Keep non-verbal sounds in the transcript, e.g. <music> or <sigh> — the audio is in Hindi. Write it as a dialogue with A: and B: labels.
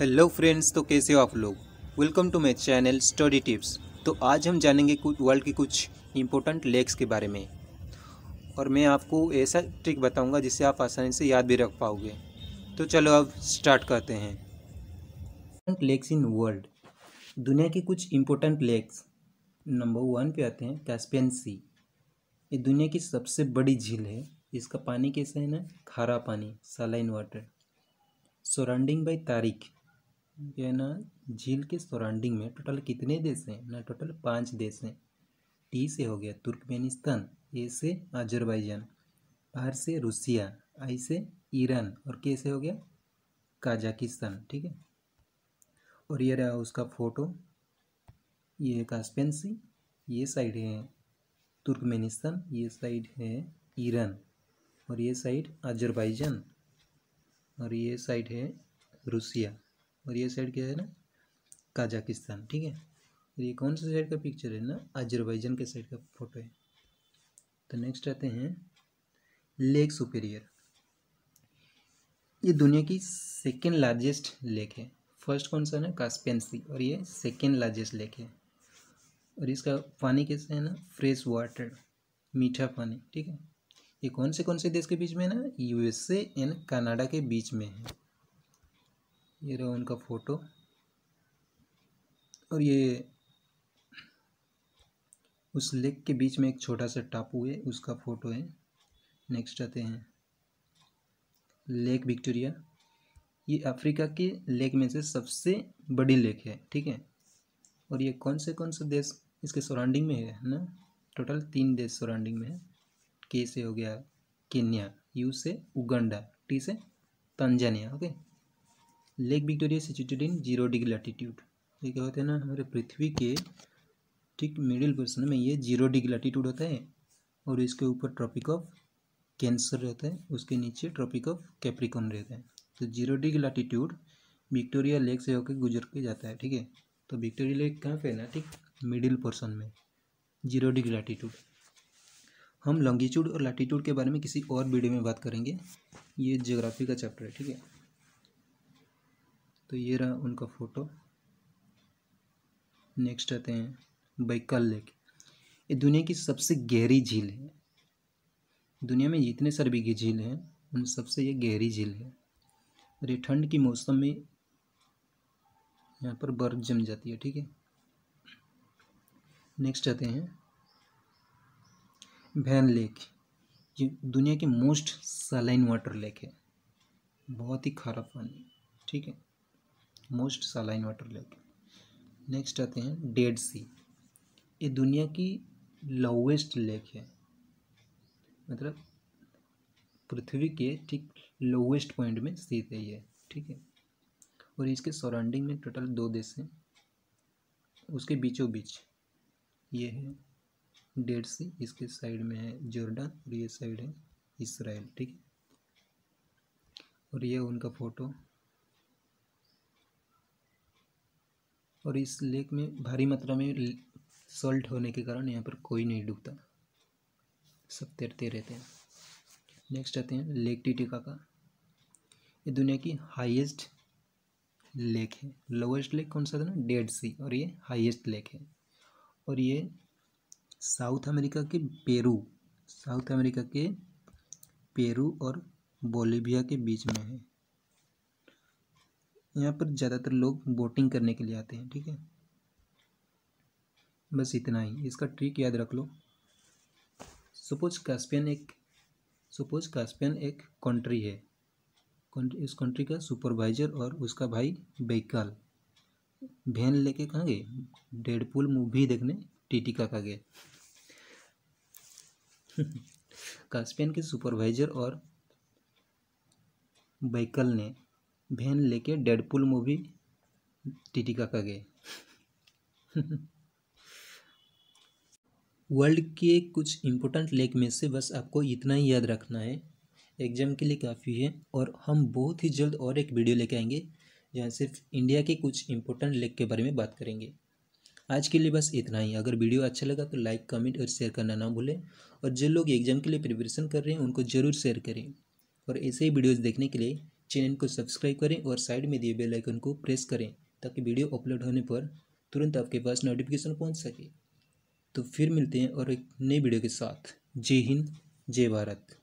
A: हेलो फ्रेंड्स तो कैसे हो आप लोग welcome to my channel study tips तो आज हम जानेंगे कुछ वर्ल्ड के कुछ इम्पोर्टेंट लेक्स के बारे में और मैं आपको ऐसा ट्रिक बताऊंगा जिससे आप आसानी से याद भी रख पाओगे तो चलो अब स्टार्ट करते हैं लेक्स इन वर्ल्ड दुनिया के कुछ इम्पोर्टेंट लेक्स नंबर वन पे आते हैं कैस्पियन सी ये दुनिया की सबसे बड़ी झील है इसका पानी कैसा है ना खारा पानी सलाइन वाटर सराउंडिंग बाई तारीख ये ना झील के सराउंडिंग में टोटल कितने देश हैं ना टोटल पाँच देश हैं टी से हो गया तुर्कमेनिस्तान ए से अजरबैजान आर से रूसिया आई से ईरान और के से हो गया काजाकिस्तान ठीक है और ये रहा उसका फ़ोटो ये है कास्पेन ये साइड है तुर्कमेनिस्तान ये साइड है ईरान और ये साइड अजरबैजान और ये साइड है रूसिया और ये साइड क्या है ना काजाकिस्तान ठीक है और ये कौन से साइड का पिक्चर है ना अजरबैजन के साइड का फोटो है तो नेक्स्ट आते हैं लेक सुपेरियर ये दुनिया की सेकेंड लार्जेस्ट लेक है फर्स्ट कौन सा है ना कास्पियन सी और ये सेकेंड लार्जेस्ट लेक है और इसका पानी कैसा है ना फ्रेश वाटर मीठा पानी ठीक है ये कौन से कौन से देश के बीच में है ना यूएसए एंड कनाडा के बीच में है ये रहा उनका फ़ोटो और ये उस लेक के बीच में एक छोटा सा टापू है उसका फ़ोटो है नेक्स्ट आते हैं लेक विक्टोरिया ये अफ्रीका के लेक में से सबसे बड़ी लेक है ठीक है और ये कौन से कौन से देश इसके सराउंडिंग में है ना टोटल तीन देश सराउंडिंग में है के से हो गया केन्या यू से उगंडा टी से Tanzania okay lake Victoria situated in zero degree latitude ये क्या होता है ना हमारे पृथ्वी के ठीक मिडिल पोर्सन में ये जीरो डिग्री लैटीट्यूड होता है और इसके ऊपर ट्रॉपिक ऑफ कैंसर रहता है उसके नीचे ट्रॉपिक ऑफ कैप्रिकॉन रहता है तो zero degree latitude Victoria lake से होकर गुजर के जाता है ठीक है तो विक्टोरिया लेक कहाँ पे है ना ठीक मिडिल पोर्सन में जीरो डिग्री लैटीट्यूड हम लॉन्गिट्यूड और लैटीट्यूड के बारे में किसी और वीडियो में बात करेंगे ये जियोग्राफी का चैप्टर है ठीक है तो ये रहा उनका फ़ोटो नेक्स्ट आते हैं बैकल लेक ये दुनिया की सबसे गहरी झील है दुनिया में जितने सर झील हैं उन सबसे ये गहरी झील है और ये ठंड के मौसम में यहाँ पर बर्फ जम जाती है ठीक है नेक्स्ट आते हैं भैन लेक ये दुनिया के मोस्ट सलाइन वाटर लेक है बहुत ही खारा पानी ठीक है most saline water lake next आते हैं डेड सी ये दुनिया की लोवेस्ट लेक है मतलब पृथ्वी के ठीक लोवेस्ट पॉइंट में स्थित है ये ठीक है और इसके सराउंडिंग में टोटल दो देश हैं उसके बीचों बीच ये है डेड सी इसके साइड में है जॉर्डन और ये साइड है इसराइल ठीक है और ये उनका फ़ोटो और इस लेक में भारी मात्रा में सॉल्ट होने के कारण यहाँ पर कोई नहीं डूबता सब तैरते रहते हैं नेक्स्ट आते हैं लेक टिटिका का ये दुनिया की हाईएस्ट लेक है लोवेस्ट लेक कौन सा था ना डेड सी और ये हाईएस्ट लेक है और ये साउथ अमेरिका के पेरू साउथ अमेरिका के पेरू और बोलीविया के बीच में है यहाँ पर ज़्यादातर लोग बोटिंग करने के लिए आते हैं ठीक है बस इतना ही इसका ट्रिक याद रख लो सपोज कास्पियन एक सपोज कास्पियन एक कंट्री है इस कंट्री का सुपरवाइजर और उसका भाई बैकाल भैन लेके कहाँ गए डेडपुल मूवी देखने टीटिका का गए <laughs> कास्पियन के सुपरवाइजर और बैकल ने भैन लेके डेडपुल मूवी टिटिका का गए वर्ल्ड के कुछ इम्पोर्टेंट लेक में से बस आपको इतना ही याद रखना है एग्जाम के लिए काफ़ी है और हम बहुत ही जल्द और एक वीडियो लेके आएंगे जहाँ सिर्फ इंडिया के कुछ इम्पोर्टेंट लेक के बारे में बात करेंगे आज के लिए बस इतना ही अगर वीडियो अच्छा लगा तो लाइक कमेंट और शेयर करना ना भूलें और जो लोग एग्जाम के लिए प्रिपरेशन कर रहे हैं उनको ज़रूर शेयर करें और ऐसे ही वीडियोज़ देखने के लिए चैनल को सब्सक्राइब करें और साइड में दिए बेल आइकन को प्रेस करें ताकि वीडियो अपलोड होने पर तुरंत आपके पास नोटिफिकेशन पहुंच सके तो फिर मिलते हैं और एक नई वीडियो के साथ जय हिंद जय भारत